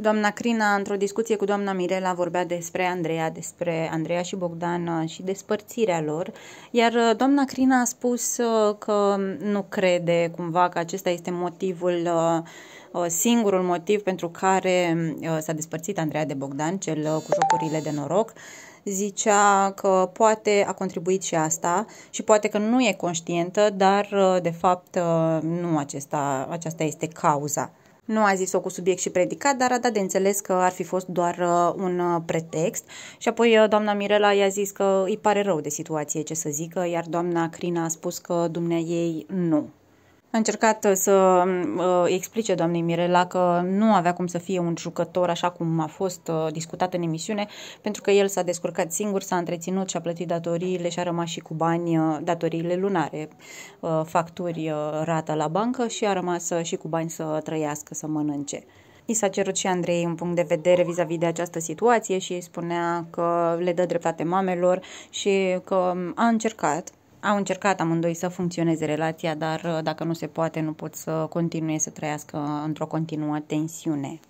Doamna Crina, într-o discuție cu doamna Mirela, vorbea despre Andreea, despre Andreea și Bogdan uh, și despărțirea lor, iar uh, doamna Crina a spus uh, că nu crede cumva că acesta este motivul, singurul motiv pentru care s-a despărțit Andreea de Bogdan, cel cu jocurile de noroc, zicea că poate a contribuit și asta și poate că nu e conștientă, dar de fapt nu acesta, aceasta este cauza. Nu a zis-o cu subiect și predicat, dar a dat de înțeles că ar fi fost doar uh, un uh, pretext. Și apoi uh, doamna Mirela i-a zis că îi pare rău de situație ce să zică, iar doamna Crina a spus că dumnea ei nu. A încercat uh, să mm, uh, explice doamnei Mirela că nu avea cum să fie un jucător așa cum a fost uh, discutat în emisiune, pentru că el s-a descurcat singur, s-a întreținut și a plătit datoriile și a rămas și cu bani datoriile lunare, facturi, rată la bancă și a rămas și cu bani să trăiască, să mănânce. I s-a cerut și Andrei un punct de vedere vis-a-vis de această situație și spunea că le dă dreptate mamelor și că mm, a încercat au încercat amândoi să funcționeze relația, dar uh, dacă nu se poate, nu pot să continue să trăiască într-o continuă tensiune.